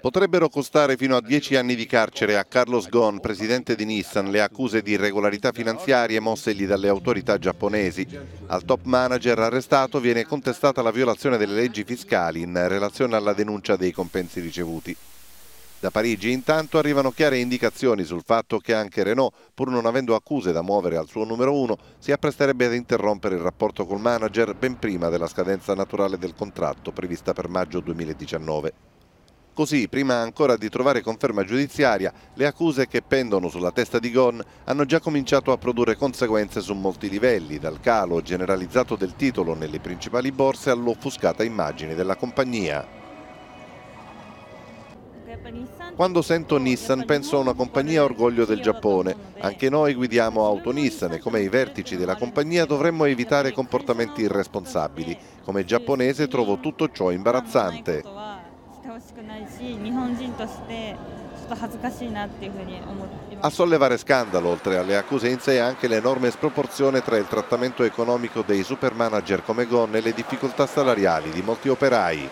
Potrebbero costare fino a 10 anni di carcere a Carlos Ghosn, presidente di Nissan, le accuse di irregolarità finanziarie mossegli dalle autorità giapponesi. Al top manager arrestato viene contestata la violazione delle leggi fiscali in relazione alla denuncia dei compensi ricevuti. Da Parigi intanto arrivano chiare indicazioni sul fatto che anche Renault, pur non avendo accuse da muovere al suo numero uno, si appresterebbe ad interrompere il rapporto col manager ben prima della scadenza naturale del contratto prevista per maggio 2019. Così, prima ancora di trovare conferma giudiziaria, le accuse che pendono sulla testa di Gon hanno già cominciato a produrre conseguenze su molti livelli, dal calo generalizzato del titolo nelle principali borse all'offuscata immagine della compagnia. Quando sento Nissan penso a una compagnia orgoglio del Giappone. Anche noi guidiamo auto Nissan e come i vertici della compagnia dovremmo evitare comportamenti irresponsabili. Come giapponese trovo tutto ciò imbarazzante. てほしくないし日本人としてちょっと恥ずかしいなっていうふうに思っています。A sollevare scandalo oltre alle accuse in anche l'enorme sproporzione tra il trattamento economico dei super manager come Gon e le difficoltà salariali di molti operai.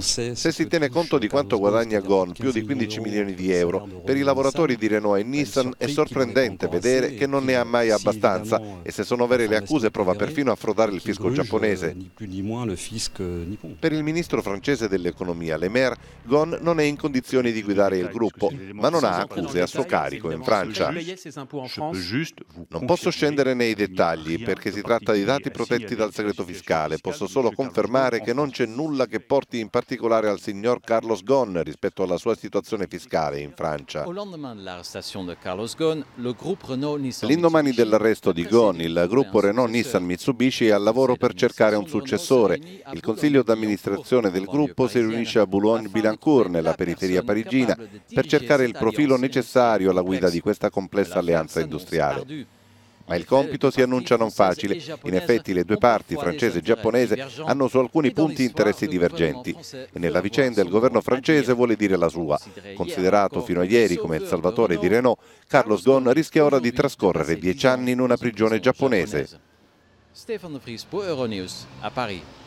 Se si tiene conto di quanto guadagna Gon, più di 15 milioni di euro, per i lavoratori di Renault e Nissan è sorprendente vedere che non ne ha mai abbastanza e se sono vere le accuse prova perfino a frodare il fisco giapponese. Eh, eh, per il ministro francese dell'economia, Le Maire, Gon non è in condizioni di guidare il gruppo, ma non ha accuse a suo carico in Francia. Non posso scendere nei dettagli perché si tratta di dati protetti dal segreto fiscale, posso solo confermare che non c'è nulla che porti in particolare al signor Carlos Ghosn rispetto alla sua situazione fiscale in Francia. L'indomani dell'arresto di Ghosn, il gruppo Renault-Nissan Mitsubishi è al lavoro per cercare un successore. Il consiglio d'amministrazione del gruppo si riunisce a Boulogne-Bilancourt, nella periferia parigina, per cercare il profilo necessario alla guida di questa complessa alleanza industriale. Ma il compito si annuncia non facile. In effetti le due parti, francese e eh, giapponese, hanno su alcuni punti interessi divergenti e nella vicenda il governo francese vuole dire la sua. Eh, Considerato ecco, fino a ieri come il salvatore di Renault, Carlos Ghosn rischia ora di trascorrere dieci anni in una prigione giapponese. Stefano Frispo, Euronews, a Parigi.